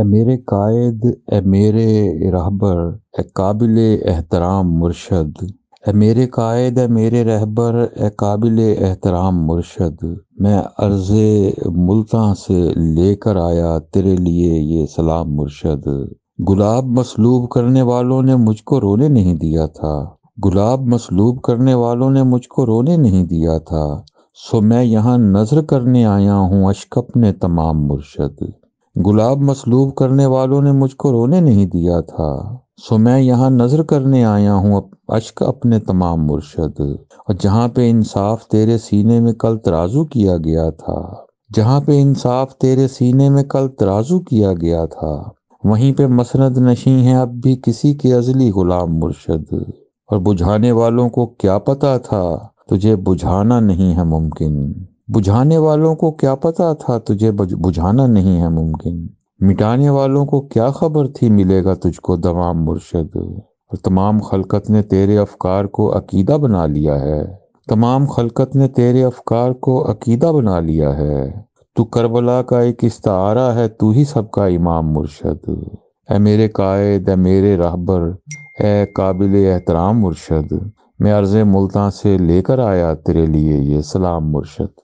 ए मेरे कायद ए मेरे रहबर ए काबिल एहतराम मुर्शद ए मेरे कायद ए मेरे रहबर ए काबिल एहतराम मुर्शद मैं अर्ज़ मुल्तान से लेकर आया तेरे लिए ये सलाम मुर्शद गुलाब मसलूब करने वालों ने मुझको रोने नहीं दिया था गुलाब मसलूब करने वालों ने मुझको रोने नहीं दिया था सो मैं यहाँ नज़र करने आया हूँ अशक अपने तमाम मुर्शद गुलाब मसलूब करने वालों ने मुझको रोने नहीं दिया था सो मैं यहाँ नज़र करने आया हूँ अश्क अपने तमाम मुर्शद और जहाँ पे इंसाफ तेरे सीने में कल तराजू किया गया था जहाँ पे इंसाफ तेरे सीने में कल तराजू किया गया था वहीं पे मसनद नशी है अब भी किसी के अजली गुलाम मुर्शद और बुझाने वालों को क्या पता था तुझे बुझाना नहीं है मुमकिन बुझाने वालों को क्या पता था तुझे बुझाना नहीं है मुमकिन मिटाने वालों को क्या खबर थी मिलेगा तुझको दवाम मुर्शद और तमाम खलकत ने तेरे अफकार को अकीदा बना लिया है तमाम खलकत ने तेरे अफकार को अकीदा बना लिया है तू करबला का एक इस्तारा है तू ही सबका इमाम मुर्शद ए मेरे कायद ए मेरे रहबर ए काबिल एहतराम मुर्शद मैं अर्ज़ मुल्तान से लेकर आया तेरे लिए ये सलाम मुर्शद